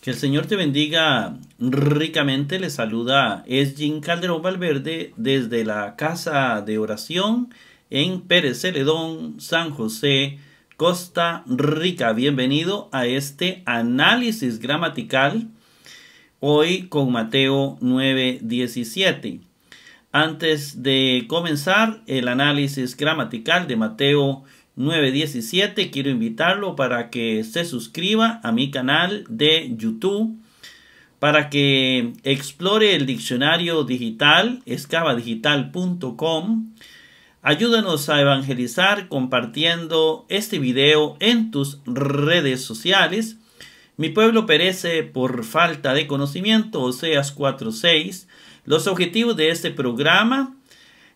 Que el Señor te bendiga ricamente. Le saluda Esgin Calderón Valverde desde la Casa de Oración en Pérez Celedón, San José, Costa Rica. Bienvenido a este análisis gramatical hoy con Mateo 9:17. Antes de comenzar el análisis gramatical de Mateo 917. Quiero invitarlo para que se suscriba a mi canal de YouTube, para que explore el diccionario digital, escavadigital.com. Ayúdanos a evangelizar compartiendo este video en tus redes sociales. Mi pueblo perece por falta de conocimiento, o Oseas 4.6. Los objetivos de este programa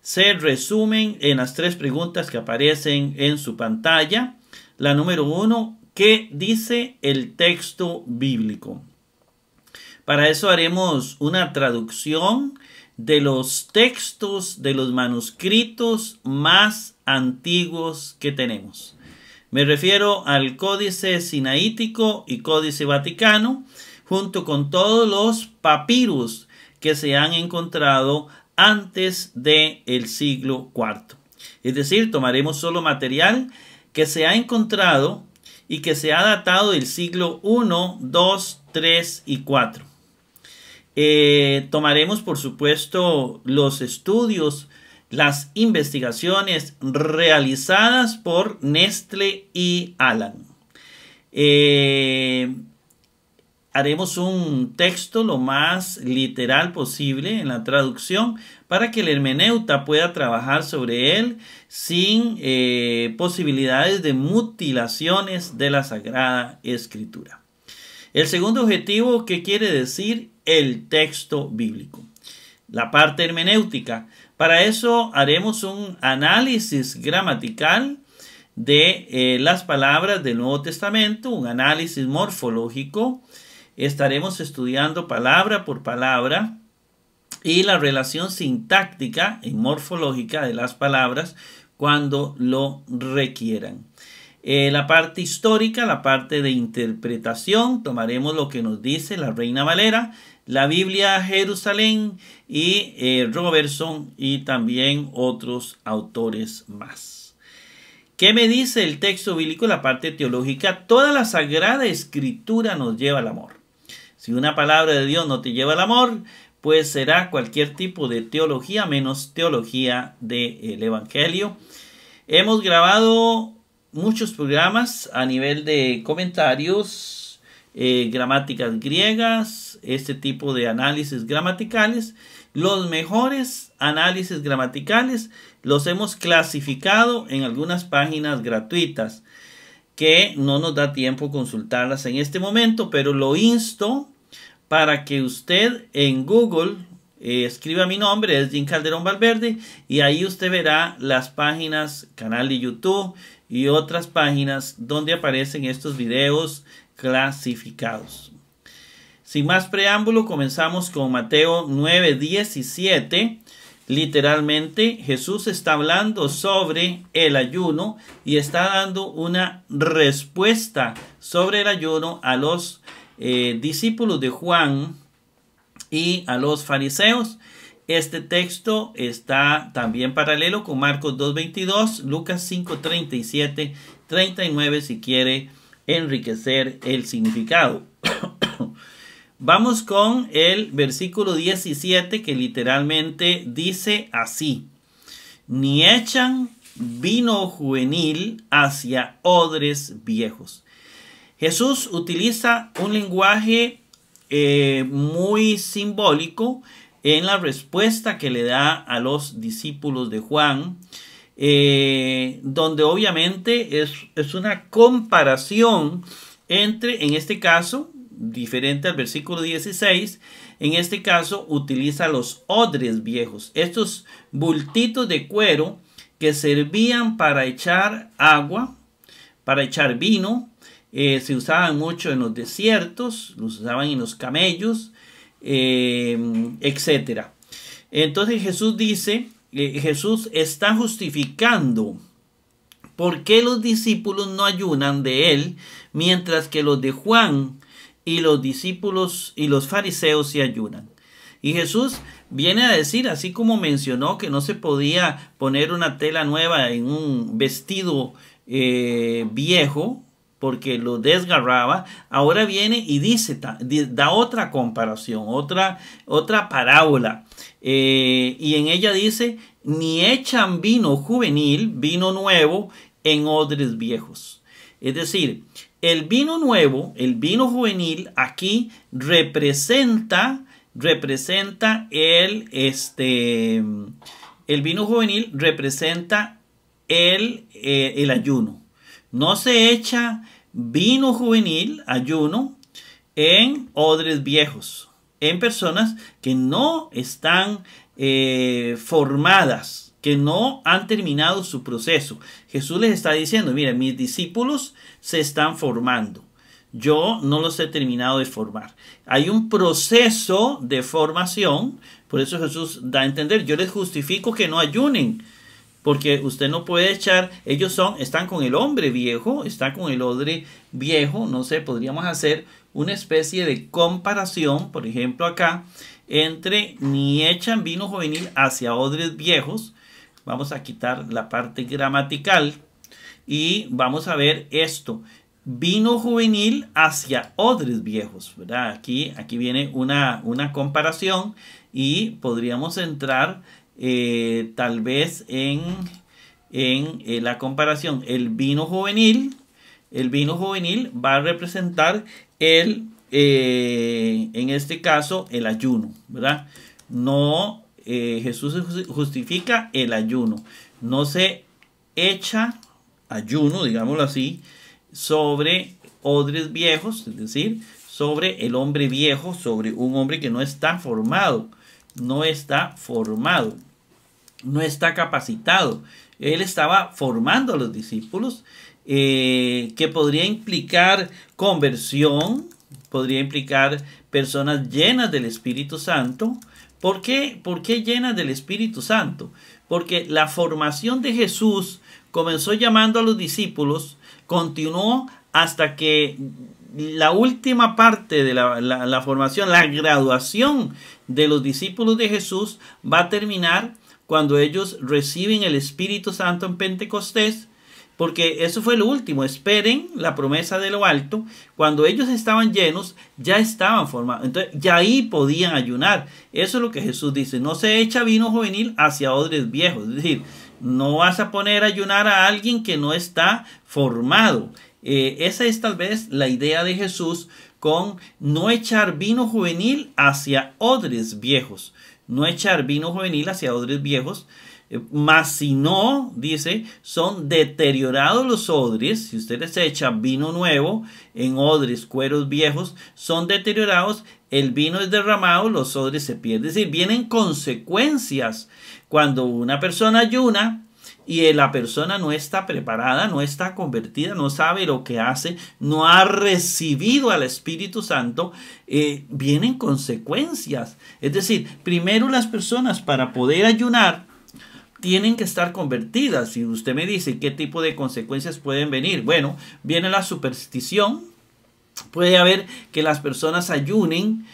se resumen en las tres preguntas que aparecen en su pantalla. La número uno, ¿qué dice el texto bíblico? Para eso haremos una traducción de los textos de los manuscritos más antiguos que tenemos. Me refiero al Códice Sinaítico y Códice Vaticano, junto con todos los papiros que se han encontrado antes del el siglo IV. Es decir, tomaremos solo material que se ha encontrado y que se ha datado del siglo I, II, III y IV. Eh, tomaremos, por supuesto, los estudios, las investigaciones realizadas por Nestle y Alan. Eh, haremos un texto lo más literal posible en la traducción para que el hermeneuta pueda trabajar sobre él sin eh, posibilidades de mutilaciones de la Sagrada Escritura. El segundo objetivo ¿qué quiere decir el texto bíblico. La parte hermenéutica. Para eso haremos un análisis gramatical de eh, las palabras del Nuevo Testamento, un análisis morfológico, estaremos estudiando palabra por palabra y la relación sintáctica y morfológica de las palabras cuando lo requieran. Eh, la parte histórica, la parte de interpretación, tomaremos lo que nos dice la Reina Valera, la Biblia Jerusalén y eh, Robertson y también otros autores más. ¿Qué me dice el texto bíblico, la parte teológica? Toda la sagrada escritura nos lleva al amor. Si una palabra de Dios no te lleva al amor, pues será cualquier tipo de teología menos teología del Evangelio. Hemos grabado muchos programas a nivel de comentarios, eh, gramáticas griegas, este tipo de análisis gramaticales. Los mejores análisis gramaticales los hemos clasificado en algunas páginas gratuitas que no nos da tiempo consultarlas en este momento, pero lo insto para que usted en Google eh, escriba mi nombre, es Jim Calderón Valverde, y ahí usted verá las páginas, canal de YouTube y otras páginas donde aparecen estos videos clasificados. Sin más preámbulo, comenzamos con Mateo 9, 17. Literalmente, Jesús está hablando sobre el ayuno y está dando una respuesta sobre el ayuno a los eh, discípulos de Juan y a los fariseos. Este texto está también paralelo con Marcos 2.22, Lucas 5.37, 39 si quiere enriquecer el significado. Vamos con el versículo 17 que literalmente dice así, ni echan vino juvenil hacia odres viejos Jesús utiliza un lenguaje eh, muy simbólico en la respuesta que le da a los discípulos de Juan, eh, donde obviamente es, es una comparación entre, en este caso, diferente al versículo 16, en este caso utiliza los odres viejos, estos bultitos de cuero que servían para echar agua, para echar vino eh, se usaban mucho en los desiertos, los usaban en los camellos, eh, etc. Entonces Jesús dice, eh, Jesús está justificando por qué los discípulos no ayunan de él, mientras que los de Juan y los discípulos y los fariseos se ayunan. Y Jesús viene a decir, así como mencionó que no se podía poner una tela nueva en un vestido viejo, porque lo desgarraba, ahora viene y dice, da otra comparación, otra, otra parábola. Eh, y en ella dice, ni echan vino juvenil, vino nuevo, en odres viejos. Es decir, el vino nuevo, el vino juvenil, aquí representa, representa el, este, el vino juvenil representa el, eh, el ayuno no se echa vino juvenil, ayuno, en odres viejos, en personas que no están eh, formadas, que no han terminado su proceso. Jesús les está diciendo, mira, mis discípulos se están formando. Yo no los he terminado de formar. Hay un proceso de formación. Por eso Jesús da a entender, yo les justifico que no ayunen porque usted no puede echar, ellos son, están con el hombre viejo, está con el odre viejo, no sé, podríamos hacer una especie de comparación, por ejemplo acá, entre ni echan vino juvenil hacia odres viejos, vamos a quitar la parte gramatical y vamos a ver esto, vino juvenil hacia odres viejos, ¿verdad? Aquí, aquí viene una, una comparación y podríamos entrar eh, tal vez en, eh, la comparación, el vino juvenil, el vino juvenil va a representar el, eh, en este caso, el ayuno, ¿verdad? No, Jesús justifica el ayuno, no se echa ayuno, digámoslo así, sobre odres viejos, es decir, sobre el hombre viejo, sobre un hombre que no está formado, no está formado, no está capacitado. Él estaba formando a los discípulos, eh, que podría implicar conversión, podría implicar personas llenas del Espíritu Santo. ¿Por qué? ¿Por qué llenas del Espíritu Santo? Porque la formación de Jesús comenzó llamando a los discípulos, continuó hasta que la última parte de la, formación, la graduación de los discípulos de Jesús va a terminar cuando ellos reciben el Espíritu Santo en Pentecostés, porque eso fue lo último. Esperen la promesa de lo alto. Cuando ellos estaban llenos, ya estaban formados. Entonces, ya ahí podían ayunar. Eso es lo que Jesús dice. No se echa vino juvenil hacia odres viejos. Es decir, no vas a poner a ayunar a alguien que no está formado esa eh, es tal vez la idea de Jesús con no echar vino juvenil hacia odres viejos. No echar vino juvenil hacia odres viejos. Eh, mas si no, dice, son deteriorados los odres. Si ustedes echan vino nuevo en odres, cueros viejos, son deteriorados. El vino es derramado, los odres se pierden. Es vienen consecuencias. Cuando una persona ayuna, y eh, la persona no está preparada, no está convertida, no sabe lo que hace, no ha recibido al Espíritu Santo, eh, vienen consecuencias. Es decir, primero las personas para poder ayunar tienen que estar convertidas. Y usted me dice, ¿qué tipo de consecuencias pueden venir? Bueno, viene la superstición. Puede haber que las personas ayunen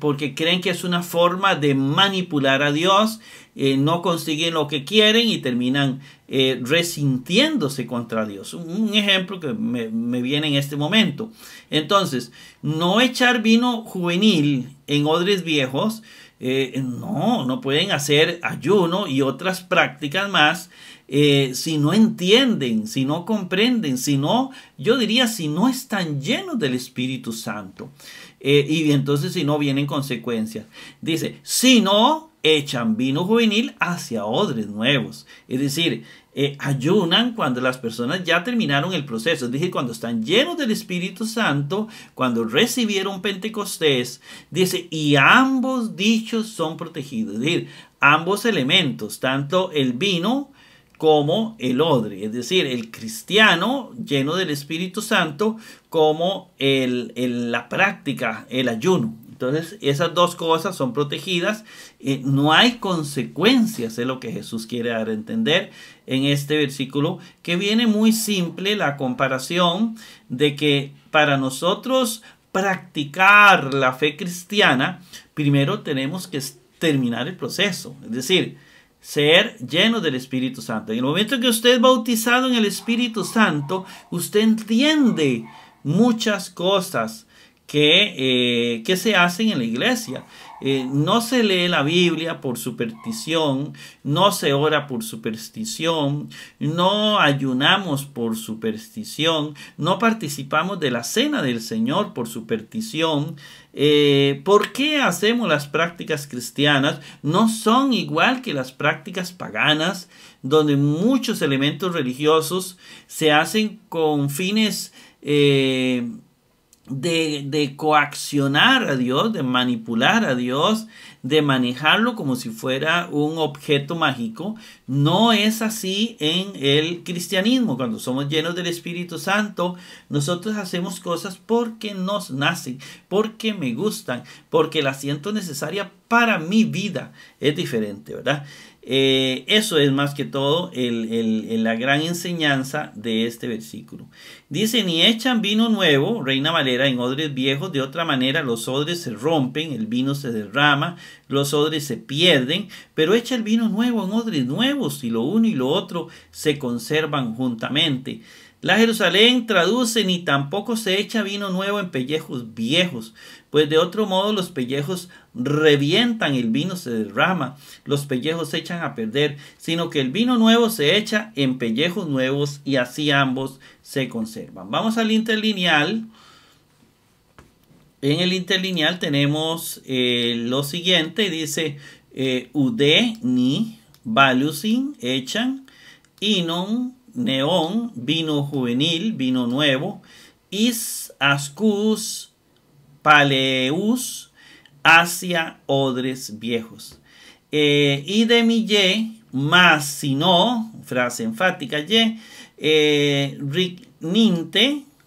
porque creen que es una forma de manipular a Dios, eh, no consiguen lo que quieren y terminan eh, resintiéndose contra Dios. Un, ejemplo que me, viene en este momento. Entonces, no echar vino juvenil en odres viejos, eh, no, no pueden hacer ayuno y otras prácticas más si no entienden, si no comprenden, si no, yo diría, si no están llenos del Espíritu Santo. Eh, y entonces si no vienen consecuencias. Dice, si no echan vino juvenil hacia odres nuevos. Es decir, eh, ayunan cuando las personas ya terminaron el proceso. Es cuando están llenos del Espíritu Santo, cuando recibieron Pentecostés. Dice, y ambos dichos son protegidos. Es decir, ambos elementos, tanto el vino, como el odre, es decir, el cristiano lleno del Espíritu Santo como la práctica, el ayuno. Entonces, esas dos cosas son protegidas. Eh, no hay consecuencias, es lo que Jesús quiere dar a entender en este versículo, que viene muy simple la comparación de que para nosotros practicar la fe cristiana, primero tenemos que terminar el proceso. Es decir, ser lleno del Espíritu Santo. En el momento que usted es bautizado en el Espíritu Santo, usted entiende muchas cosas que, eh, que se hacen en la iglesia. Eh, no se lee la Biblia por superstición, no se ora por superstición, no ayunamos por superstición, no participamos de la cena del Señor por superstición. Eh, ¿Por qué hacemos las prácticas cristianas? No son igual que las prácticas paganas, donde muchos elementos religiosos se hacen con fines eh, de, de, coaccionar a Dios, de manipular a Dios, de manejarlo como si fuera un objeto mágico. No es así en el cristianismo. Cuando somos llenos del Espíritu Santo, nosotros hacemos cosas porque nos nacen, porque me gustan, porque la siento necesaria para mi vida. Es diferente, ¿verdad? Eh, eso es más que todo el, el, la gran enseñanza de este versículo. Dice, ni echan vino nuevo, Reina Valera, en odres viejos, de otra manera los odres se rompen, el vino se derrama, los odres se pierden, pero echa el vino nuevo en odres nuevos y lo uno y lo otro se conservan juntamente. La Jerusalén traduce ni tampoco se echa vino nuevo en pellejos viejos, pues de otro modo los pellejos revientan, el vino se derrama, los pellejos se echan a perder, sino que el vino nuevo se echa en pellejos nuevos y así ambos se conservan. Vamos al interlineal. En el interlineal tenemos eh, lo siguiente, dice eh, Ude ni valusin echan inon Neón, vino juvenil, vino nuevo, Is, Ascus, Paleus, hacia odres viejos. Eh, y de mi ye, más si no, frase enfática ye, eh,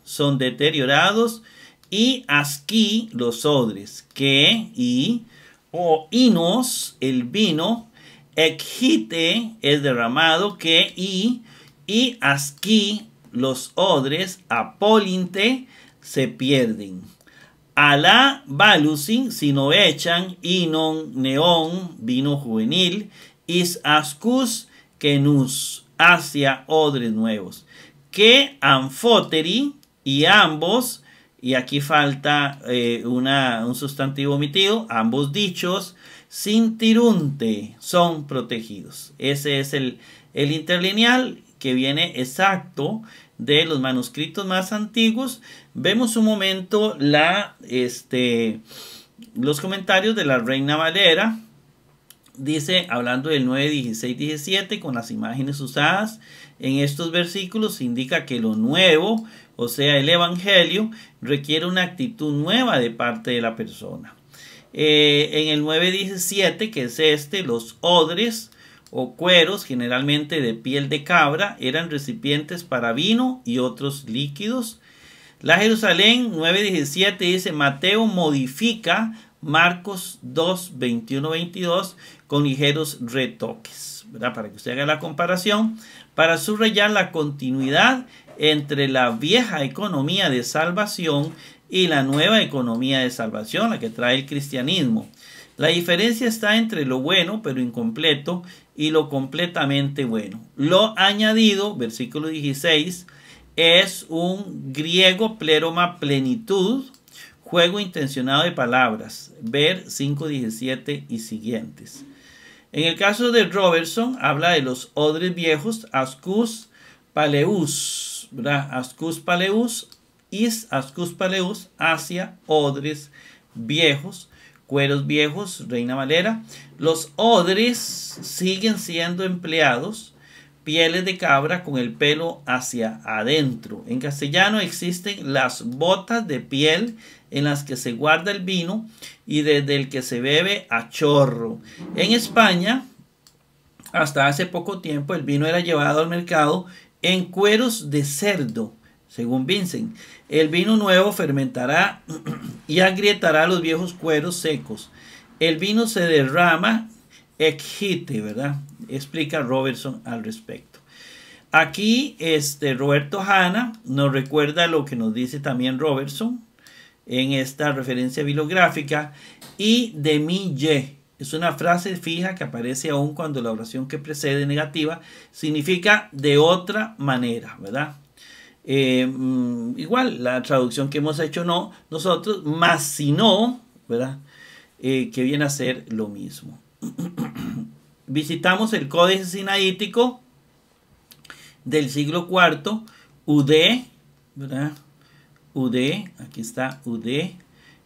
son deteriorados, y asqui, los odres, que, y, o inos, el vino, exite es derramado, que, y, y aquí los odres Apolinte se pierden. a la valusin no echan inon neón vino juvenil is ascus nos hacia odres nuevos que anfoteri y ambos y aquí falta eh, un sustantivo omitido ambos dichos sin tirunte son protegidos ese es el, el interlineal que viene exacto de los manuscritos más antiguos. Vemos un momento la, este, los comentarios de la Reina Valera. Dice, hablando del 9, 16, 17, con las imágenes usadas en estos versículos, indica que lo nuevo, o sea, el Evangelio, requiere una actitud nueva de parte de la persona. Eh, en el 9.17, que es este, los odres o cueros, generalmente de piel de cabra, eran recipientes para vino y otros líquidos. La Jerusalén 9.17 dice, Mateo modifica Marcos 2, 21, 22 con ligeros retoques, ¿verdad? para que usted haga la comparación, para subrayar la continuidad entre la vieja economía de salvación y la nueva economía de salvación, la que trae el cristianismo. La diferencia está entre lo bueno pero incompleto y lo completamente bueno. Lo añadido, versículo 16, es un griego pleroma plenitud, juego intencionado de palabras, ver 5.17 y siguientes. En el caso de Robertson, habla de los odres viejos, ascus paleus, ¿verdad? ascus paleus, is ascus paleus, hacia odres viejos, cueros viejos, Reina Valera. Los odres siguen siendo empleados, pieles de cabra con el pelo hacia adentro. En castellano existen las botas de piel en las que se guarda el vino y desde el que se bebe a chorro. En España, hasta hace poco tiempo, el vino era llevado al mercado en cueros de cerdo según Vincent. El vino nuevo fermentará y agrietará los viejos cueros secos. El vino se derrama, exhite, ¿verdad? Explica Robertson al respecto. Aquí este, Roberto Hanna nos recuerda lo que nos dice también Robertson en esta referencia bibliográfica y de mi ye. Es una frase fija que aparece aún cuando la oración que precede negativa significa de otra manera, ¿verdad? Eh, mm, igual, la traducción que hemos hecho no, nosotros, más si no, ¿verdad? Eh, que viene a ser lo mismo. Visitamos el códice sinaítico del siglo IV, UD, ¿verdad? UD, aquí está UD,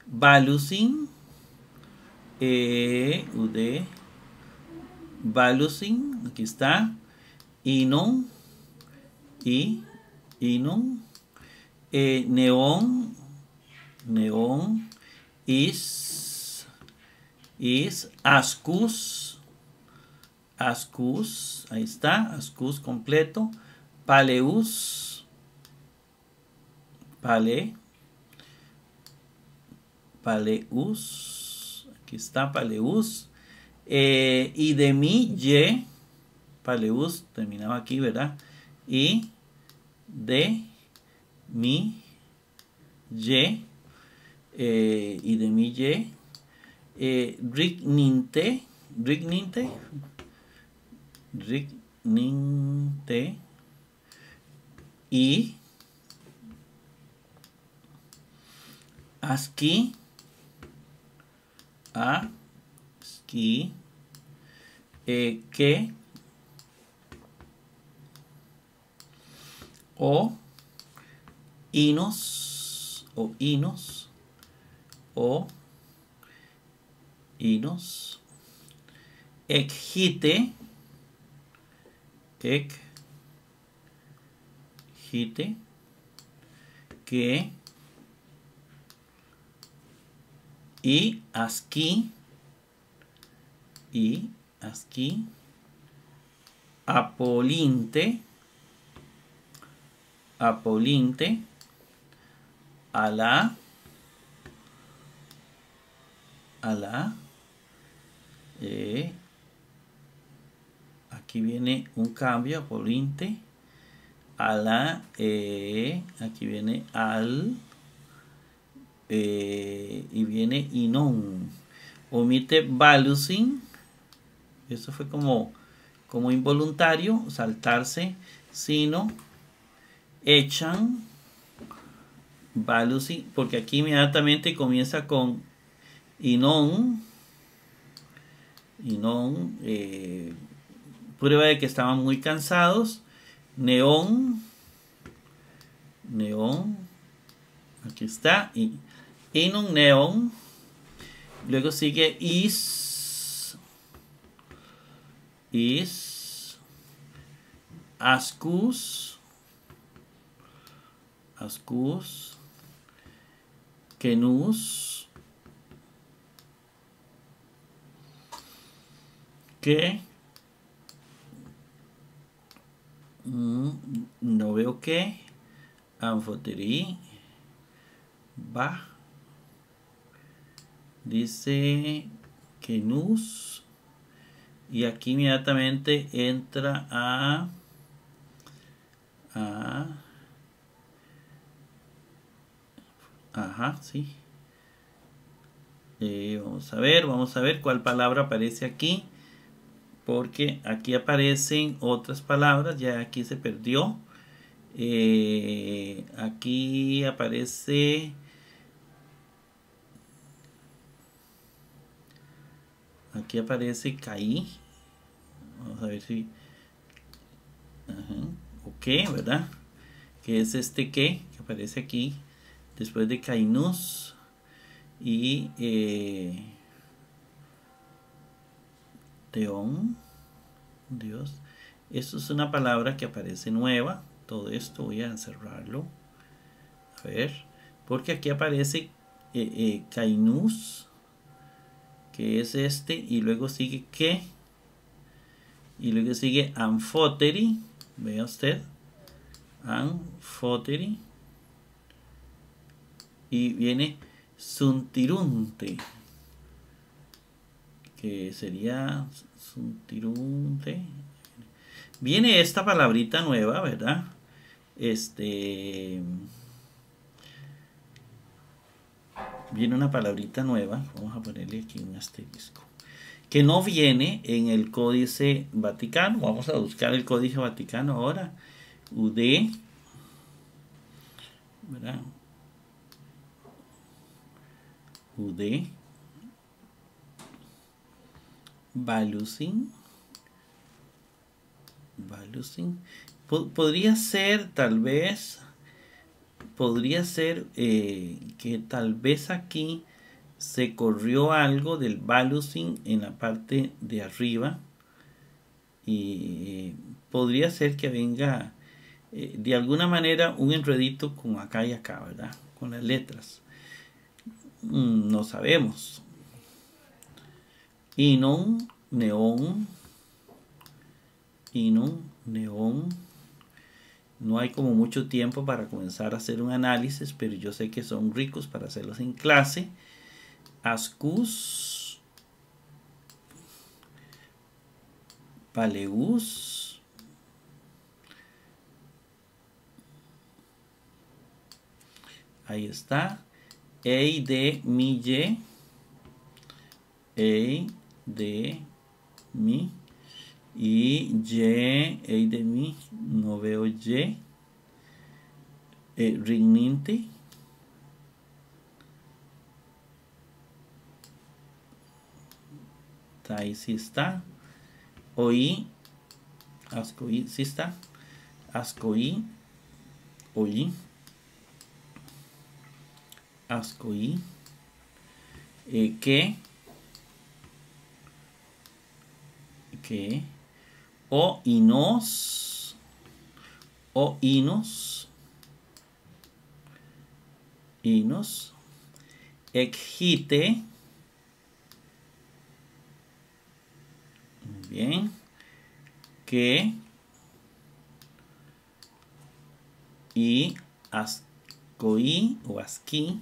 Valusin eh, UD, Valusin aquí está, Inon, y Inum, eh, ...neón... ...neón... Is, Is, Ascus, Ascus, ahí está, Ascus completo, Paleus, Pale, Paleus, aquí está Paleus, eh, y de mi Y, Paleus, terminaba aquí, ¿verdad? Y de mi y eh, y de mi eh, y eh, ninte Rick ninte y ASCII a ski eh, que o inos o inos o inos exgite exite que y asqui y asqui apolinte Apolinte. a la a la eh, aquí viene un cambio Apolinte. a la eh, aquí viene al eh, y viene no. omite valucin eso fue como como involuntario saltarse sino echan valusi, porque aquí inmediatamente comienza con inon, inon, eh, prueba de que estaban muy cansados, neón, neón, aquí está, y inon neón, luego sigue is, is, ascus, Ascus, Kenus, que mm, no veo que Anfoteri va dice Kenus y aquí inmediatamente entra a, a Ajá, sí. Eh, vamos a ver, vamos a ver cuál palabra aparece aquí. Porque aquí aparecen otras palabras, ya aquí se perdió. Eh, aquí aparece... Aquí aparece caí. Vamos a ver si... Ajá. Ok, ¿verdad? Que es este que aparece aquí después de Cainús y eh, Teón, Dios. Esto es una palabra que aparece nueva. Todo esto voy a cerrarlo. A ver, porque aquí aparece eh, eh que es este, y luego sigue que, y luego sigue Anfoteri Vea usted, Anfoteri y viene suntirunte, que sería suntirunte. Viene esta palabrita nueva, ¿verdad? Este viene una palabrita nueva, vamos a ponerle aquí un asterisco, que no viene en el Códice Vaticano. Vamos a buscar el Códice Vaticano ahora. UD, ¿verdad? UD Valucin Balusin podría ser tal vez podría ser eh, que tal vez aquí se corrió algo del valuing en la parte de arriba y eh, podría ser que venga eh, de alguna manera un enredito con acá y acá, ¿verdad? Con las letras. Mm, no sabemos. Inon, neón. Inon, neón. No hay como mucho tiempo para comenzar a hacer un análisis, pero yo sé que son ricos para hacerlos en clase. Ascus. Paleus. Ahí está. Ei de mi Y Ei de mi. Y Y Ei de mi. No veo ye. Eh, Rigninti. Taisista. Oí. Ascoí. Sista. Ascoí. Oí. ASCII eh, que que o inos o inos inos exite muy bien que y ascoí o asqui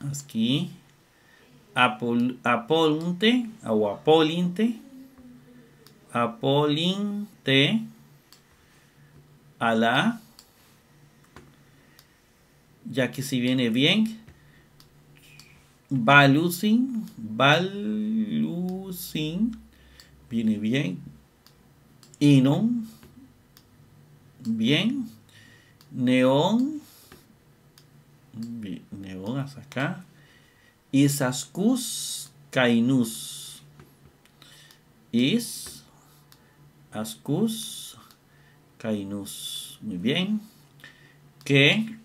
Aquí. Apol, apolunte o apolinte. Apolinte. A la. Ya que si viene bien. Valusin. Valusin. Viene bien. Inon. Bien. Neón Neogas acá. Isascus Kainus. Is ascus kainus. Muy bien. Que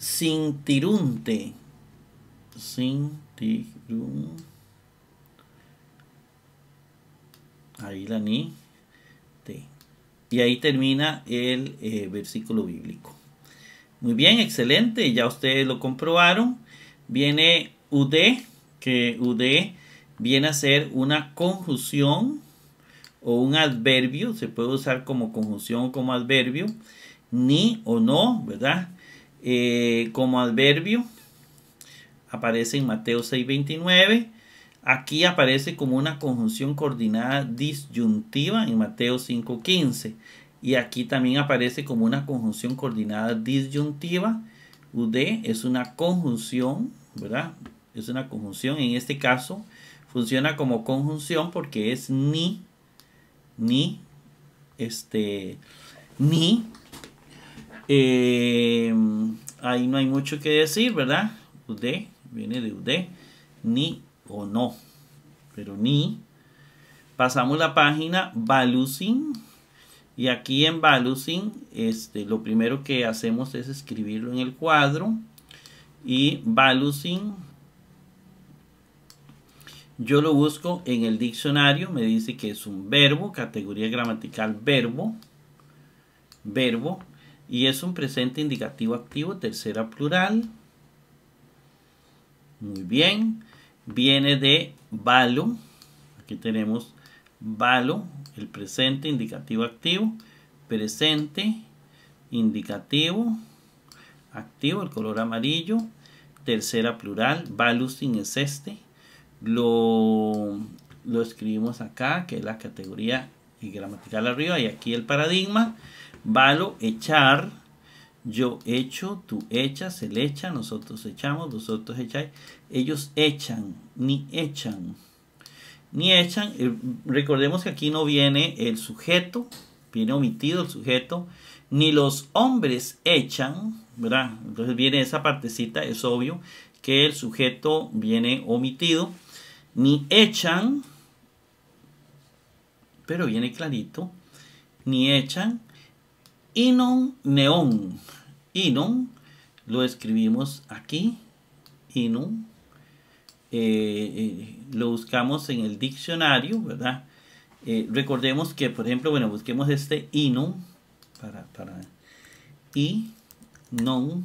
sin tirunte sin tirun Ahí la ni. Y ahí termina el eh, versículo bíblico. Muy bien, excelente. Ya ustedes lo comprobaron. Viene UD, que UD viene a ser una conjunción o un adverbio. Se puede usar como conjunción o como adverbio. Ni o no, ¿verdad? Eh, como adverbio aparece en Mateo 6:29 aquí aparece como una conjunción coordinada disyuntiva en Mateo 5.15 y aquí también aparece como una conjunción coordinada disyuntiva. UD es una conjunción, ¿verdad? Es una conjunción. En este caso funciona como conjunción porque es ni, ni, este, ni. Em, ahí no hay mucho que decir, ¿verdad? UD viene de UD. Ni o no. Pero ni. Pasamos la página Valucin. Y aquí en Valucin, este, lo primero que hacemos es escribirlo en el cuadro. Y Valucin, yo lo busco en el diccionario. Me dice que es un verbo, categoría gramatical verbo. Verbo. Y es un presente indicativo activo, tercera plural. Muy bien viene de VALO. Aquí tenemos VALO. el presente, indicativo, activo, presente, indicativo, activo, el color amarillo, tercera plural, sin es este. Lo, lo escribimos acá, que es la categoría y gramatical arriba, y aquí el paradigma, valo, echar, yo echo, tú echas, él echa, nosotros echamos, nosotros echáis, ellos echan, ni echan, ni echan. Recordemos que aquí no viene el sujeto, viene omitido el sujeto, ni los hombres echan, ¿verdad? Entonces viene esa partecita, es obvio que el sujeto viene omitido, ni echan, pero viene clarito, ni echan, Inon neón. Inon lo escribimos aquí. Inon. Eh, eh, lo buscamos en el diccionario, ¿verdad? Eh, recordemos que, por ejemplo, bueno, busquemos este inon para, para y non.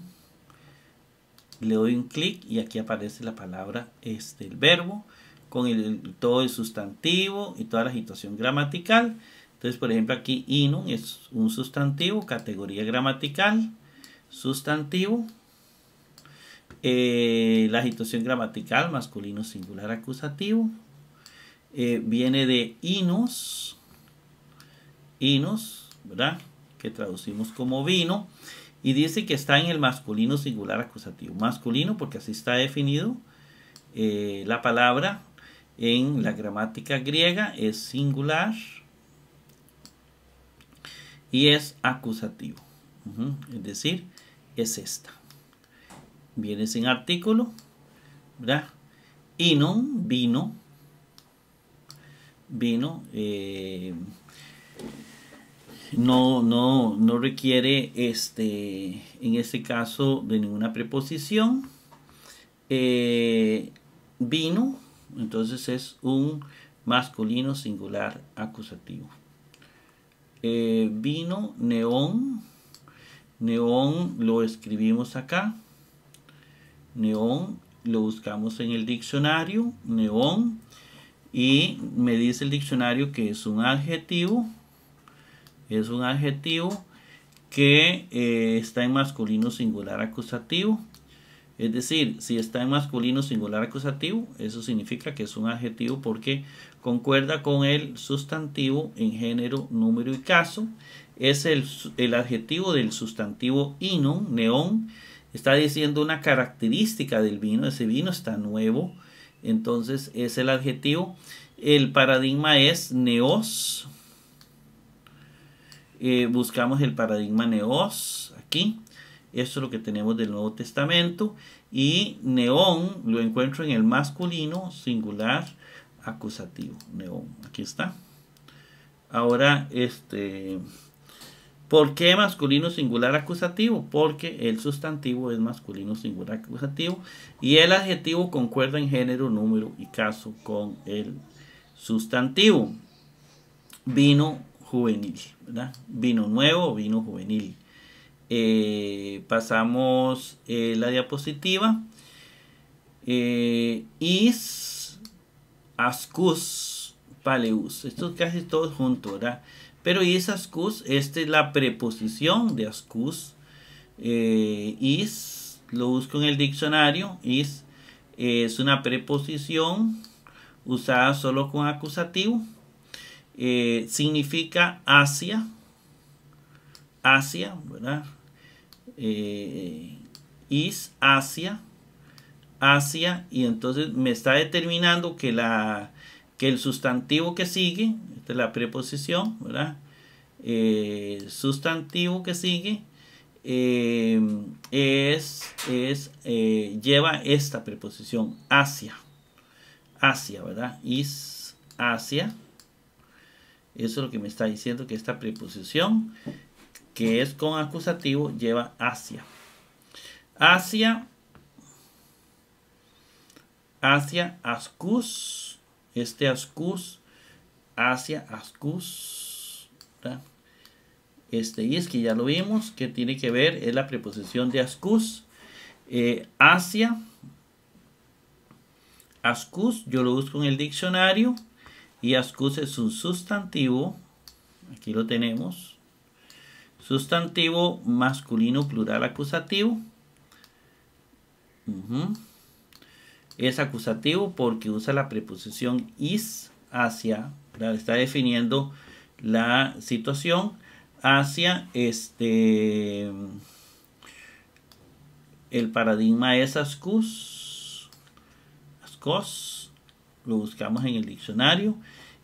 Le doy un clic y aquí aparece la palabra, este, el verbo, con el, todo el sustantivo y toda la situación gramatical. Entonces, por ejemplo, aquí inum es un sustantivo, categoría gramatical, sustantivo. Eh, la situación gramatical, masculino, singular, acusativo. Eh, viene de inos, inos, ¿verdad? Que traducimos como vino. Y dice que está en el masculino, singular, acusativo. Masculino porque así está definido eh, la palabra en la gramática griega, es singular y es acusativo. Es decir, es esta. Viene sin artículo, ¿verdad? no, vino, vino, eh, no, no, no requiere este, en este caso de ninguna preposición. Eh, vino, entonces es un masculino singular acusativo. Eh, vino, neón. Neón lo escribimos acá. Neón lo buscamos en el diccionario. Neón. Y me dice el diccionario que es un adjetivo. Es un adjetivo que eh, está en masculino singular acusativo. Es decir, si está en masculino singular acusativo, eso significa que es un adjetivo porque concuerda con el sustantivo en género, número y caso. Es el, adjetivo del sustantivo inum, neón. Está diciendo una característica del vino. Ese vino está nuevo. Entonces es el adjetivo. El paradigma es neos. Eh, buscamos el paradigma neos aquí. Esto es lo que tenemos del Nuevo Testamento. Y neón lo encuentro en el masculino singular acusativo, neón. Oh, aquí está. Ahora, este, ¿por qué masculino singular acusativo? Porque el sustantivo es masculino singular acusativo y el adjetivo concuerda en género, número y caso con el sustantivo. Vino juvenil, ¿verdad? Vino nuevo vino juvenil. Eh, pasamos eh, la diapositiva. Eh, is ascus, paleus. Esto casi todo junto, ¿verdad? Pero is ascus, esta es la preposición de ascus. Eh, is, lo busco en el diccionario, is eh, es una preposición usada solo con acusativo. Eh, significa hacia, asia, ¿verdad? is hacia hacia, y entonces me está determinando que, la, que el sustantivo que sigue, esta la preposición, ¿verdad? Eh, sustantivo que sigue eh, es, es eh, lleva esta preposición hacia, hacia, ¿verdad? Is hacia. Eso es lo que me está diciendo que esta preposición que es con acusativo lleva hacia. Hacia hacia Ascus, este Ascus, hacia Ascus. este Este es que ya lo vimos, que tiene que ver, es la preposición de Ascus. Eh, hacia Ascus, yo lo busco en el diccionario y Ascus es un sustantivo, aquí lo tenemos, sustantivo masculino plural acusativo es acusativo porque usa la preposición is hacia, está definiendo la situación hacia este el paradigma es ascus ascos lo buscamos en el diccionario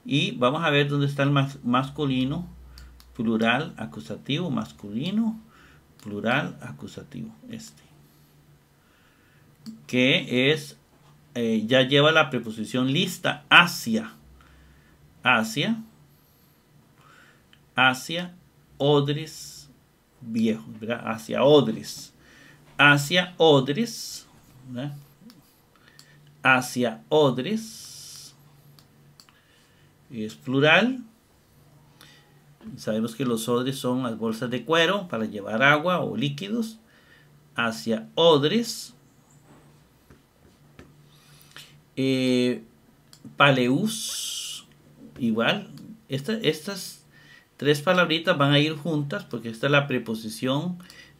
y vamos a ver dónde está el masculino plural acusativo masculino plural acusativo este que es eh, ya lleva la preposición lista hacia, hacia, hacia odres viejos, hacia odres, hacia odres, hacia odres, es plural. Sabemos que los odres son las bolsas de cuero para llevar agua o líquidos. Hacia odres, eh, paleus, igual, estas tres palabritas van a ir juntas porque esta es la preposición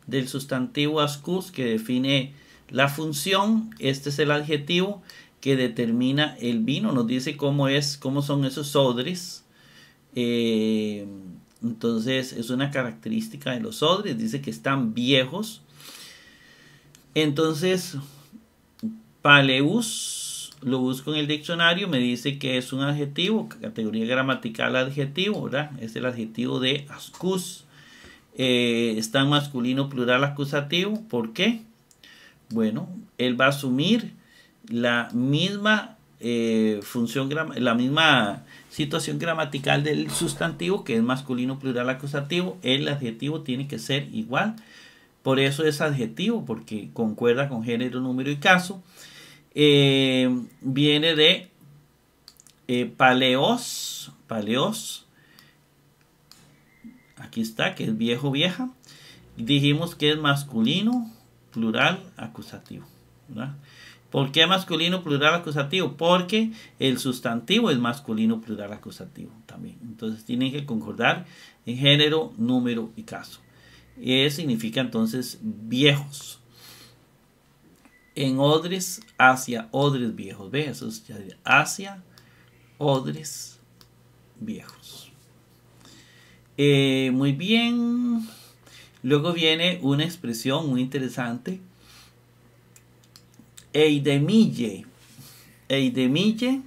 del sustantivo ascus que define la función, este es el adjetivo que determina el vino, nos dice cómo es, cómo son esos odres eh, entonces es una característica de los odres dice que están viejos. Entonces, paleus lo busco en el diccionario, me dice que es un adjetivo, categoría gramatical adjetivo, Es el adjetivo de ascus. Eh, está en masculino plural acusativo. ¿Por qué? Bueno, él va a asumir la misma eh, la misma situación gramatical del sustantivo, que es masculino plural acusativo. El adjetivo tiene que ser igual. Por eso es adjetivo, porque concuerda con género, número y caso. Eh, viene de eh, paleos, paleos, aquí está, que es viejo, vieja. Dijimos que es masculino, plural, acusativo. ¿Por qué masculino, plural, acusativo? Porque el sustantivo es masculino, plural, acusativo también. Entonces tienen que concordar en género, número y caso. Y eh, significa entonces viejos en odres hacia odres viejos. ¿Ve? Eso hacia odres viejos. Eh, muy bien. Luego viene una expresión muy interesante. Eidemille. Eidemille.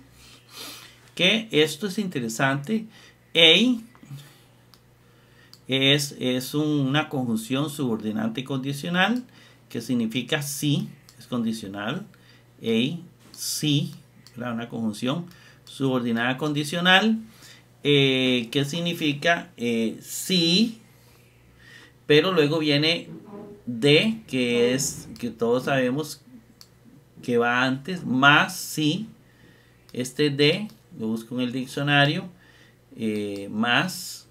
Que esto es interesante. Ei es, es una conjunción subordinante condicional que significa sí. Si, condicional, A, si, una conjunción subordinada condicional, qué eh, que significa sí, eh, pero luego viene de, que es, que todos sabemos que va antes, más si. este D, lo busco en el diccionario, eh, más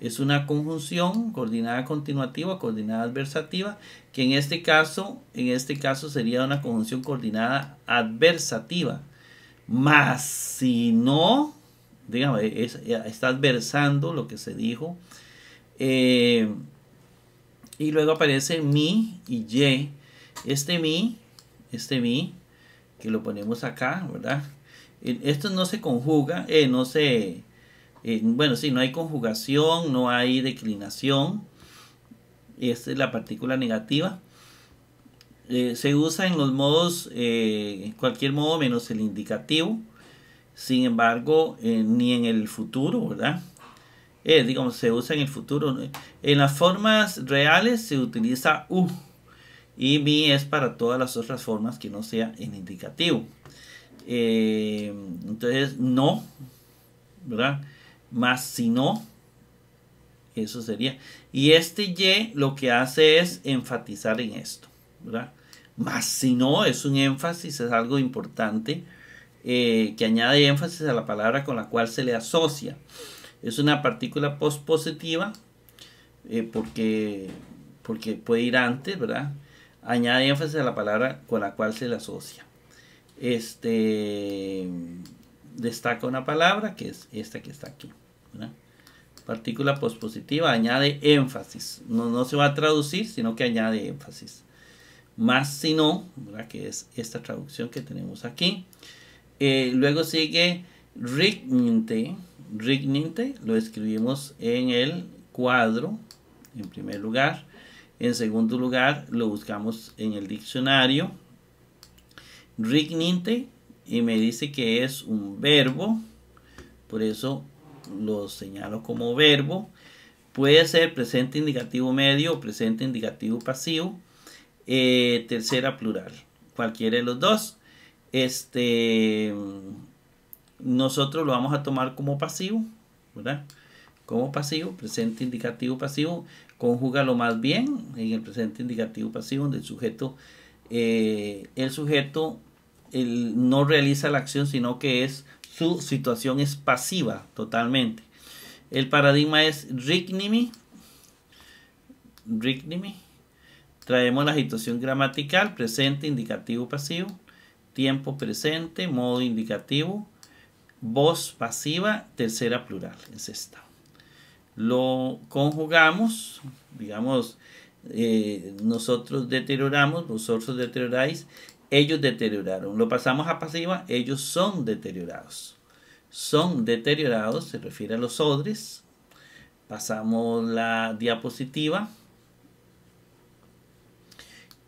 es una conjunción coordinada continuativa, coordinada adversativa, que en este caso, en este caso sería una conjunción coordinada adversativa. Más si no, está adversando lo que se dijo. Eh, y luego aparece mi y y. Este mi, este mi, que lo ponemos acá, ¿verdad? Esto no se conjuga, eh, no se bueno, sí, no hay conjugación, no hay declinación. Esta es la partícula negativa. Eh, se usa en los modos, eh, cualquier modo menos el indicativo. Sin embargo, eh, ni en el futuro, ¿verdad? Eh, digamos, se usa en el futuro. En las formas reales se utiliza U. Y mi es para todas las otras formas que no sea en indicativo. entonces, no, ¿verdad? más si no. Eso sería. Y este Y lo que hace es enfatizar en esto. ¿verdad? Más si no es un énfasis, es algo importante eh, que añade énfasis a la palabra con la cual se le asocia. Es una partícula pospositiva, eh, porque, porque puede ir antes, ¿verdad? Añade énfasis a la palabra con la cual se le asocia. Este destaca una palabra que es esta que está aquí. Partícula pospositiva añade énfasis. No, no, se va a traducir, sino que añade énfasis. Más si no, que es esta traducción que tenemos aquí. Eh, luego sigue rigninte. lo escribimos en el cuadro, en primer lugar. En segundo lugar, lo buscamos en el diccionario. rigninte. y me dice que es un verbo. Por eso lo señalo como verbo. Puede ser presente indicativo medio presente indicativo pasivo. Eh, tercera plural. Cualquiera de los dos. Este, nosotros lo vamos a tomar como pasivo, ¿verdad? Como pasivo, presente indicativo pasivo. lo más bien en el presente indicativo pasivo, donde el sujeto, eh, el sujeto no realiza la acción, sino que es su situación es pasiva totalmente. El paradigma es Rignimi. Rignimi. Traemos la situación gramatical, presente, indicativo, pasivo, tiempo presente, modo indicativo, voz pasiva, tercera plural, es esta. Lo conjugamos, digamos, eh, nosotros deterioramos, vosotros deterioráis, ellos deterioraron. Lo pasamos a pasiva, ellos son deteriorados. Son deteriorados, se refiere a los odres. Pasamos la diapositiva.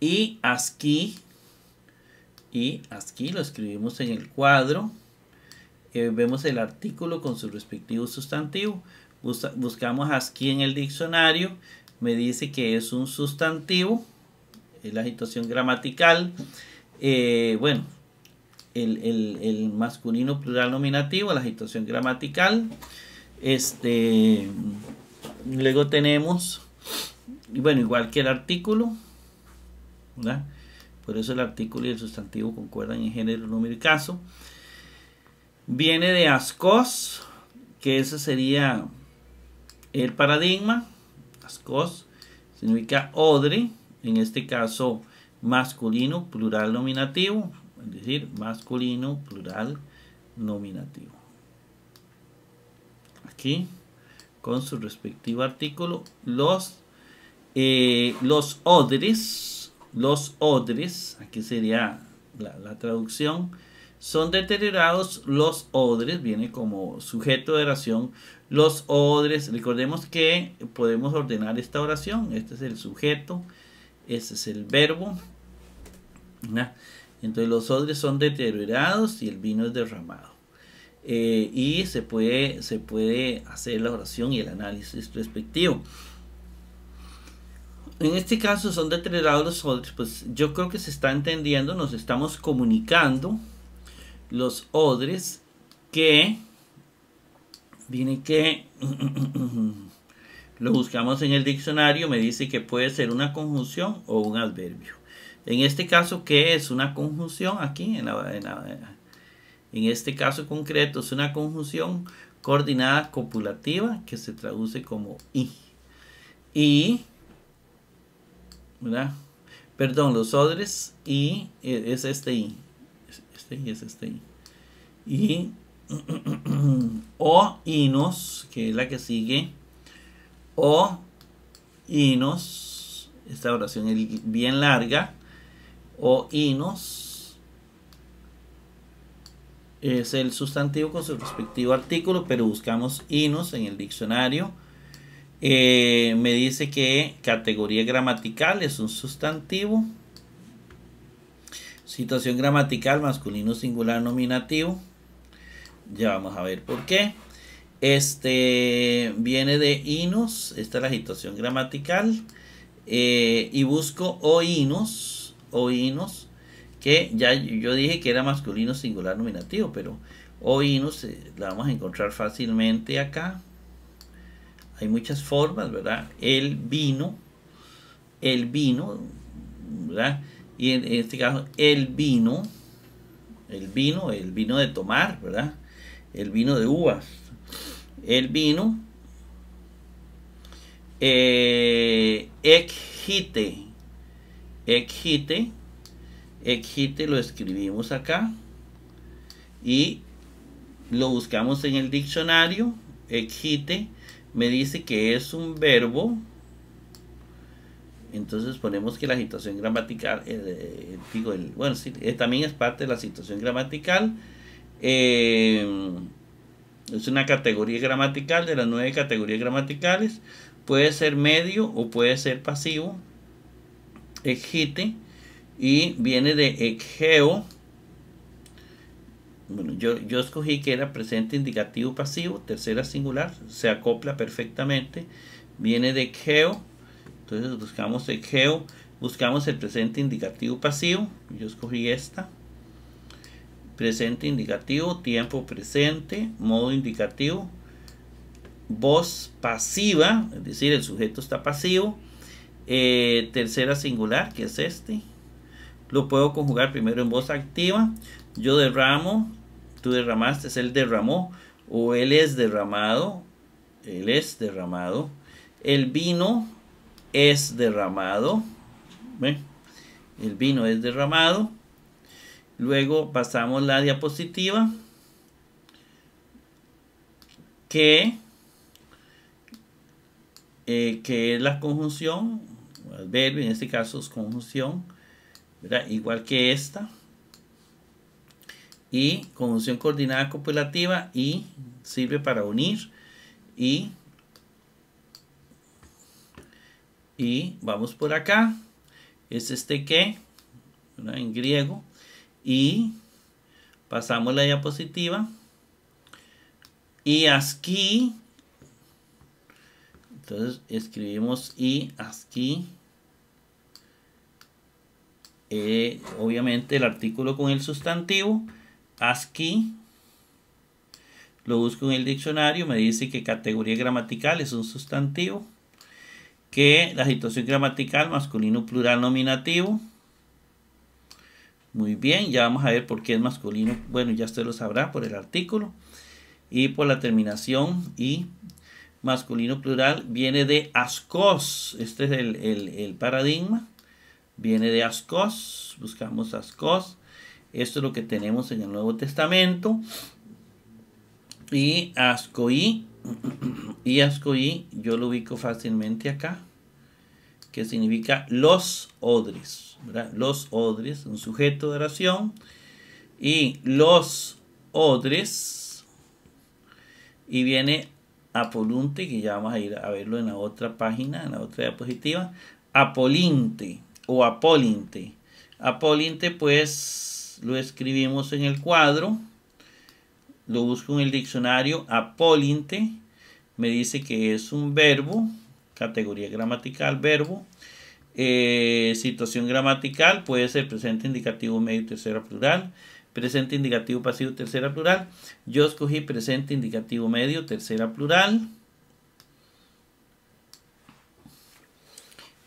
Y aquí, y aquí lo escribimos en el cuadro. Eh, vemos el artículo con su respectivo sustantivo. buscamos aquí en el diccionario. Me dice que es un sustantivo. Es la situación gramatical. Eh, bueno, el, masculino plural nominativo, la situación gramatical. Este, luego tenemos, bueno, igual que el artículo, ¿verdad? Por eso el artículo y el sustantivo concuerdan en género, número y caso. Viene de ascos, que ese sería el paradigma. Ascos significa odre, en este caso masculino, plural, nominativo, es decir, masculino, plural, nominativo. Aquí, con su respectivo artículo, los, eh, los odres, los odres, aquí sería la traducción, son deteriorados los odres, viene como sujeto de oración, los odres, recordemos que podemos ordenar esta oración, este es el sujeto, ese es el verbo. Entonces los odres son deteriorados y el vino es derramado. Eh, y se puede, se puede hacer la oración y el análisis respectivo. En este caso son deteriorados los odres, pues yo creo que se está entendiendo, nos estamos comunicando los odres que viene que Lo buscamos en el diccionario, me dice que puede ser una conjunción o un adverbio. En este caso, ¿qué es una conjunción? Aquí, en, la, en, este caso concreto, es una conjunción coordinada copulativa que se traduce como I. Y, ¿verdad? Perdón, los odres y e, es este I. Este I es este I. Y o inos, que es la que sigue o inos, esta oración es bien larga, o inos es el sustantivo con su respectivo artículo, pero buscamos inos en el diccionario. Eh, me dice que categoría gramatical es un sustantivo. Situación gramatical masculino singular nominativo. Ya vamos a ver por qué. Este viene de inos, esta es la situación gramatical. Eh, y busco O inos que ya yo dije que era masculino singular nominativo, pero o inos eh, la vamos a encontrar fácilmente acá. Hay muchas formas, ¿verdad? El vino, el vino, ¿verdad? Y en, en este caso, el vino, el vino, el vino de tomar, ¿verdad? El vino de uvas el vino. Eh, exhite. Exhite. Exhite lo escribimos acá. Y lo buscamos en el diccionario. Exhite me dice que es un verbo. Entonces ponemos que la situación gramatical, eh, eh, digo, el, bueno, eh, también es parte de la situación gramatical. Eh, es una categoría gramatical de las nueve categorías gramaticales. Puede ser medio o puede ser pasivo. Ejite. Y viene de EGEO. Bueno, yo, escogí que era presente indicativo pasivo, tercera singular, se acopla perfectamente. Viene de EGEO, Entonces buscamos EGEO, buscamos el presente indicativo pasivo. Yo escogí esta presente indicativo, tiempo presente, modo indicativo, voz pasiva, es decir, el sujeto está pasivo, eh, tercera singular, que es este, lo puedo conjugar primero en voz activa, yo derramo, tú derramaste, él derramó, o él es derramado, él es derramado, el vino es derramado, el vino es derramado, Luego pasamos la diapositiva que, eh, que es la conjunción, el verbo en este caso es conjunción, igual que esta. Y conjunción coordinada copulativa y sirve para unir y, vamos por acá. Es este que, en griego y pasamos la diapositiva y aquí entonces escribimos y aquí eh, obviamente el artículo con el sustantivo aquí lo busco en el diccionario me dice que categoría gramatical es un sustantivo que la situación gramatical masculino plural nominativo muy bien, ya vamos a ver por qué es masculino. Bueno, ya usted lo sabrá por el artículo y por la terminación y masculino plural viene de ascos. Este es el, paradigma. Viene de ascos. Buscamos ascos. Esto es lo que tenemos en el Nuevo Testamento. Y ascoí. Y ascoí yo lo ubico fácilmente acá. Que significa los odres los odres, un sujeto de oración. Y los odres. Y viene apolunte, que ya vamos a ir a verlo en la otra página, en la otra diapositiva. Apolinte o apolinte. Apolinte, pues lo escribimos en el cuadro. Lo busco en el diccionario. Apolinte me dice que es un verbo, categoría gramatical, verbo eh, situación gramatical puede ser presente indicativo medio tercera, plural, presente indicativo pasivo tercera plural. Yo escogí presente indicativo medio tercera plural.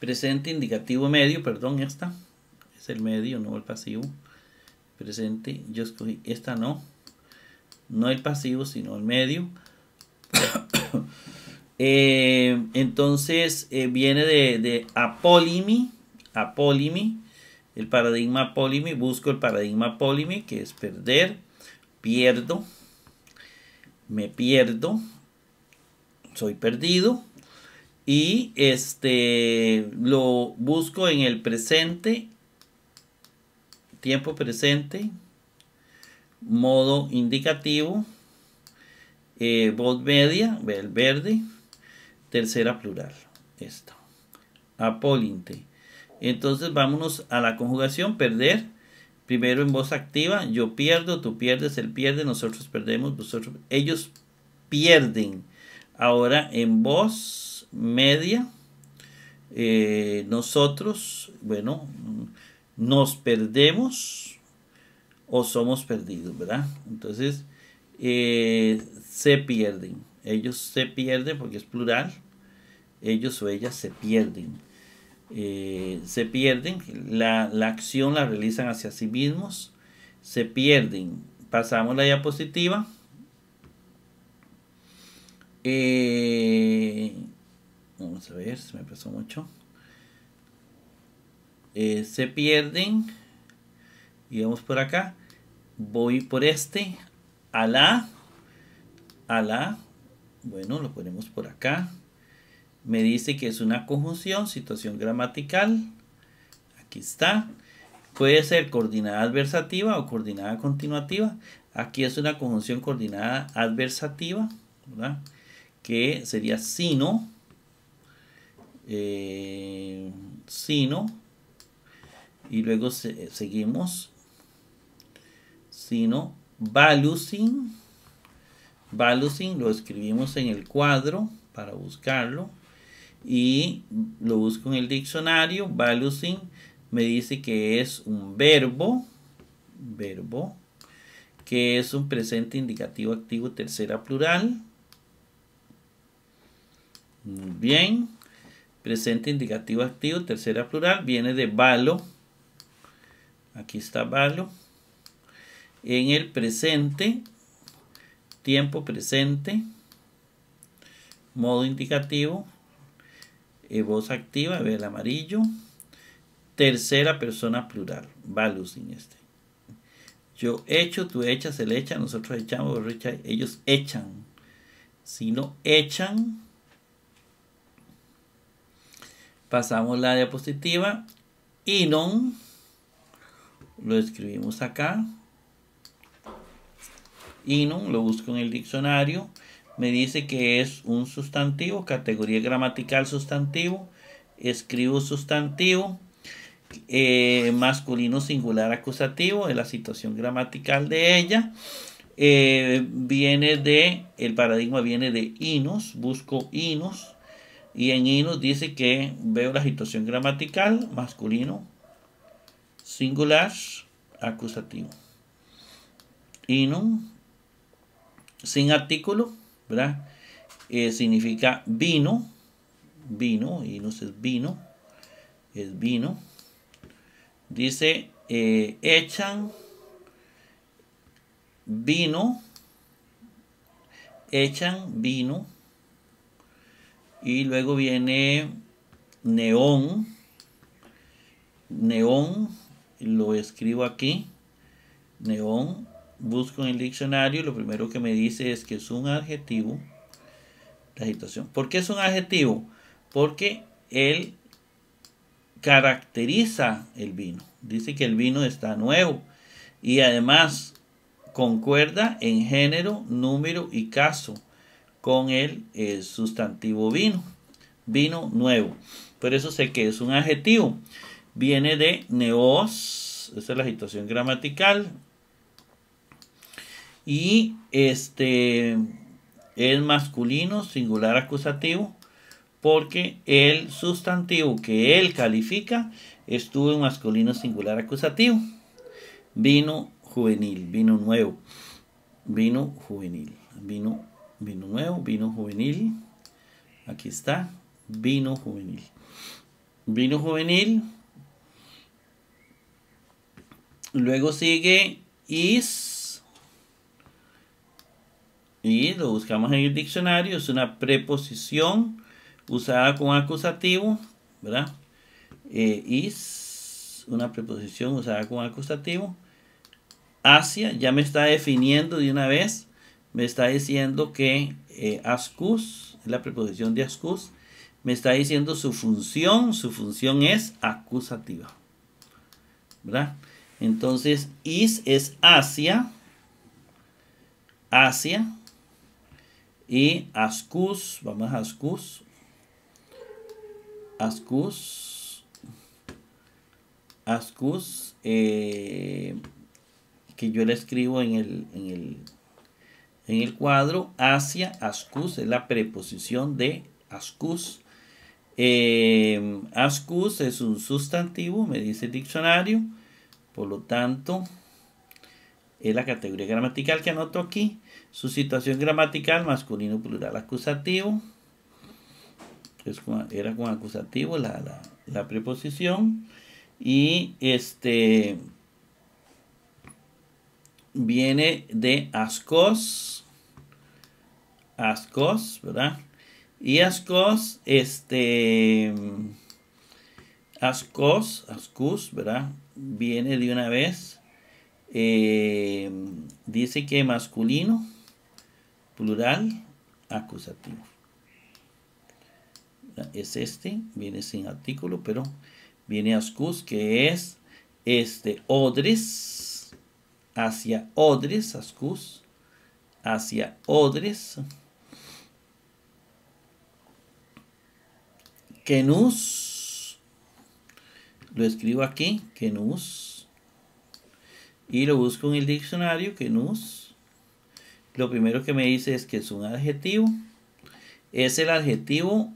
Presente indicativo medio, perdón, esta es el medio, no el pasivo. Presente, yo escogí esta no, no el pasivo, sino el medio. Eh, entonces eh, viene de, de Apolimi... el paradigma Apolimi... busco el paradigma Apolimi... que es perder, pierdo, me pierdo, soy perdido, y este lo busco en el presente, tiempo presente, modo indicativo, eh, voz media, el verde, tercera plural. Esto. Apólinte. Entonces vámonos a la conjugación, perder. Primero en voz activa, yo pierdo, tú pierdes, él pierde, nosotros perdemos, vosotros, ellos pierden. Ahora en voz media, eh, nosotros, bueno, nos perdemos o somos perdidos, ¿verdad? Entonces, eh, se pierden ellos se pierden porque es plural, ellos o ellas se pierden. Eh, se pierden, la, acción la realizan hacia sí mismos, se pierden. Pasamos la diapositiva. Eh, vamos a ver, se me pasó mucho. Eh, se pierden. Y vamos por acá. Voy por este. A la. A la. Bueno, lo ponemos por acá. Me dice que es una conjunción, situación gramatical. Aquí está. Puede ser coordinada adversativa o coordinada continuativa. Aquí es una conjunción coordinada adversativa, ¿verdad? Que sería sino, eh, sino, y luego seguimos, sino, valucin Valucin lo escribimos en el cuadro para buscarlo y lo busco en el diccionario. Valucin me dice que es un verbo, verbo, que es un presente indicativo activo tercera plural. Muy bien. Presente indicativo activo tercera plural viene de valo. Aquí está valo. En el presente tiempo presente, modo indicativo, eh, voz activa, el amarillo, tercera persona plural, Values sin este. Yo echo, tú echas, él echa, nosotros echamos, ellos echan. Si no echan, pasamos la diapositiva. no lo escribimos acá, Inum, lo busco en el diccionario, me dice que es un sustantivo, categoría gramatical sustantivo, escribo sustantivo, eh, masculino singular acusativo, es la situación gramatical de ella. Eh, viene de, el paradigma viene de inus, busco inus, y en inus dice que veo la situación gramatical, masculino, singular, acusativo. Inum, sin artículo, ¿verdad? Eh, significa vino, vino, y no sé, es vino, es vino. Dice, eh, echan vino, echan vino, y luego viene neón, neón, lo escribo aquí, neón, busco en el diccionario, lo primero que me dice es que es un adjetivo la agitación. ¿Por qué es un adjetivo? Porque él caracteriza el vino. Dice que el vino está nuevo y además concuerda en género, número y caso con el, sustantivo vino. Vino nuevo. Por eso sé que es un adjetivo. Viene de neos, esa es la situación gramatical, y este es masculino, singular acusativo, porque el sustantivo que él califica estuvo en masculino, singular acusativo. Vino juvenil, vino nuevo, vino juvenil, vino, vino nuevo, vino juvenil. Aquí está, vino juvenil. Vino juvenil. Luego sigue is y lo buscamos en el diccionario, es una preposición usada con acusativo, ¿verdad? Eh, is, una preposición usada con acusativo. Hacia ya me está definiendo de una vez, me está diciendo que eh, ascus, la preposición de ascus, me está diciendo su función, su función es acusativa, ¿verdad? Entonces, is es hacia, hacia, y Ascus, vamos a Ascus. Ascus. Ascus. Eh, que yo le escribo en el, en el, cuadro. Hacia Ascus es la preposición de Ascus. Eh, ascus es un sustantivo, me dice el diccionario. Por lo tanto, es la categoría gramatical que anoto aquí. Su situación gramatical, masculino plural acusativo. era con acusativo la, preposición. Y este viene de ascos. Ascos, ¿verdad? Y ascos, este... Ascos, ascus, ¿verdad? Viene de una vez eh, dice que masculino, plural, acusativo. Es este, viene sin artículo, pero viene ascus, que es este odres, hacia odres, ascus, hacia odres. nos lo escribo aquí, nos y lo busco en el diccionario que nos lo primero que me dice es que es un adjetivo es el adjetivo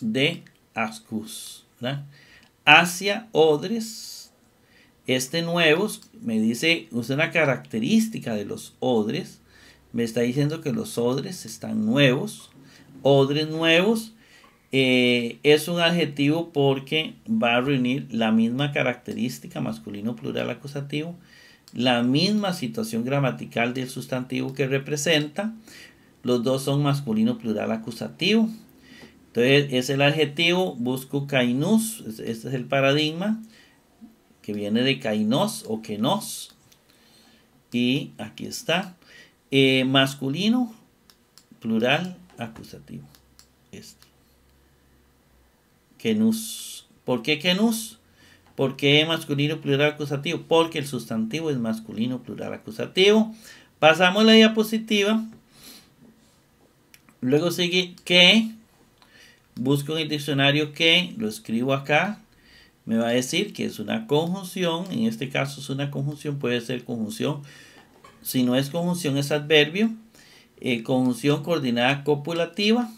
de ascus hacia odres este nuevos me dice Es una característica de los odres me está diciendo que los odres están nuevos odres nuevos eh, es un adjetivo porque va a reunir la misma característica masculino plural acusativo la misma situación gramatical del sustantivo que representa. Los dos son masculino, plural, acusativo. Entonces es el adjetivo, busco cainus, este es el paradigma que viene de kainos o kenos. Y aquí está, eh, masculino, plural, acusativo. Este. Kenus. ¿Por qué kenus? ¿Por qué masculino, plural, acusativo? Porque el sustantivo es masculino, plural, acusativo. Pasamos a la diapositiva. Luego sigue que. Busco en el diccionario que, lo escribo acá. Me va a decir que es una conjunción. En este caso es una conjunción, puede ser conjunción. Si no es conjunción, es adverbio. Eh, conjunción coordinada copulativa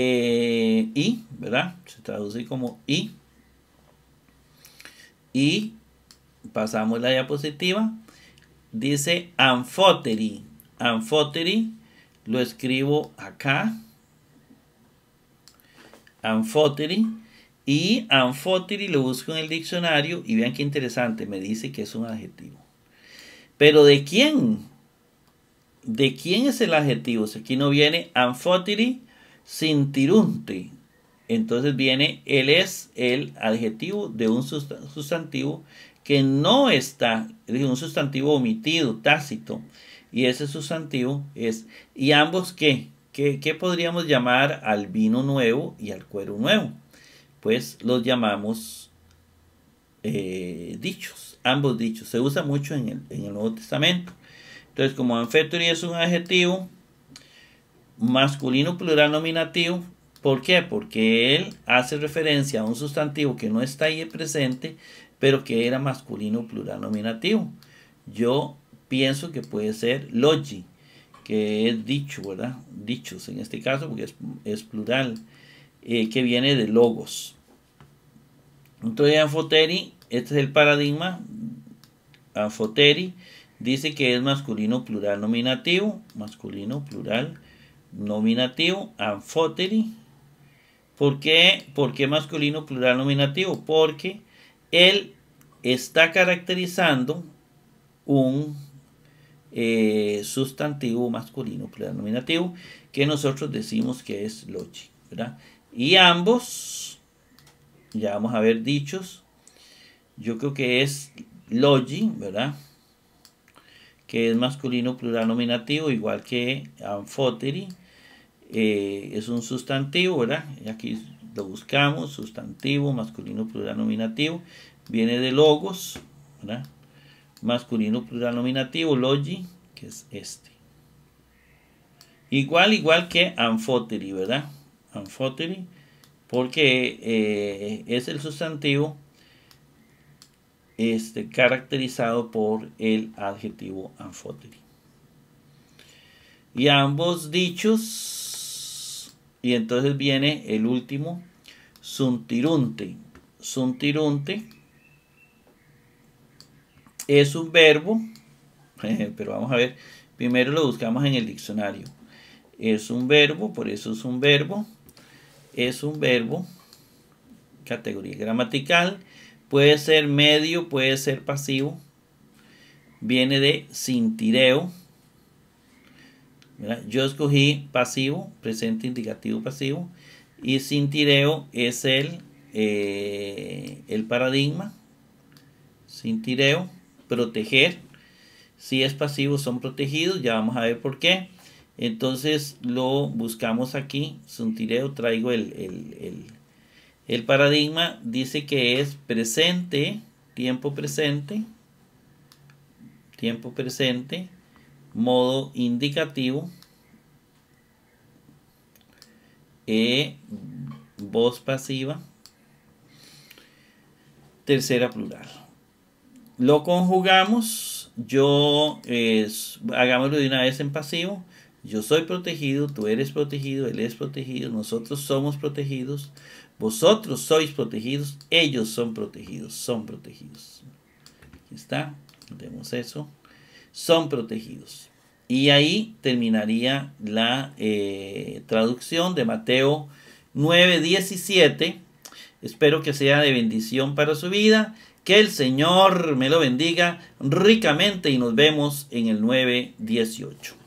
Eh, y, ¿verdad? Se traduce como y. Y pasamos la diapositiva. Dice anfoteri. Anfoteri. lo escribo acá. Anfoteri. Y anfoteri lo busco en el diccionario y vean qué interesante, me dice que es un adjetivo. Pero ¿de quién? ¿De quién es el adjetivo? Si aquí no viene anfoteri sintirunti. Entonces viene, él es el adjetivo de un sustantivo que no está, es un sustantivo omitido, tácito. Y ese sustantivo es, y ambos qué, qué, podríamos llamar al vino nuevo y al cuero nuevo. Pues los llamamos eh, dichos, ambos dichos. Se usa mucho en el, en el Nuevo Testamento. Entonces, como anfeturi es un adjetivo, masculino plural nominativo. ¿Por qué? Porque él hace referencia a un sustantivo que no está ahí presente, pero que era masculino plural nominativo. Yo pienso que puede ser logi, que es dicho, ¿verdad? Dichos en este caso, porque es, plural, eh, que viene de logos. Entonces, Anfoteri, este es el paradigma. Anfoteri dice que es masculino plural nominativo, masculino plural nominativo, anfoteri ¿Por qué? masculino, plural, nominativo? Porque él está caracterizando un eh, sustantivo masculino, plural, nominativo, que nosotros decimos que es logi ¿verdad? Y ambos, ya vamos a ver dichos, yo creo que es logi, ¿verdad? que es masculino plural nominativo, igual que anfoteri, eh, es un sustantivo, ¿verdad? Aquí lo buscamos, sustantivo, masculino plural nominativo, viene de logos, ¿verdad? Masculino plural nominativo, logi, que es este. Igual, igual que anfoteri, ¿verdad? Anfoteri, porque eh, es el sustantivo este, caracterizado por el adjetivo anfóteri. Y ambos dichos, y entonces viene el último, suntirunte. Suntirunte es un verbo, pero vamos a ver, primero lo buscamos en el diccionario. Es un verbo, por eso es un verbo, es un verbo, categoría gramatical, Puede ser medio, puede ser pasivo. Viene de sintireo. tireo. Yo escogí pasivo, presente indicativo pasivo. Y tireo es el, eh, el paradigma. Sintireo, proteger. Si es pasivo, son protegidos. Ya vamos a ver por qué. Entonces lo buscamos aquí. Sintireo, traigo el, el, el el paradigma dice que es presente, tiempo presente, tiempo presente, modo indicativo, e, voz pasiva, tercera plural. Lo conjugamos, yo, es, hagámoslo de una vez en pasivo, yo soy protegido, tú eres protegido, él es protegido, nosotros somos protegidos, vosotros sois protegidos, ellos son protegidos, son protegidos. está, vemos eso. Son protegidos. Y ahí terminaría la eh, traducción de Mateo 9, 17. Espero que sea de bendición para su vida. Que el Señor me lo bendiga ricamente y nos vemos en el 9, 18.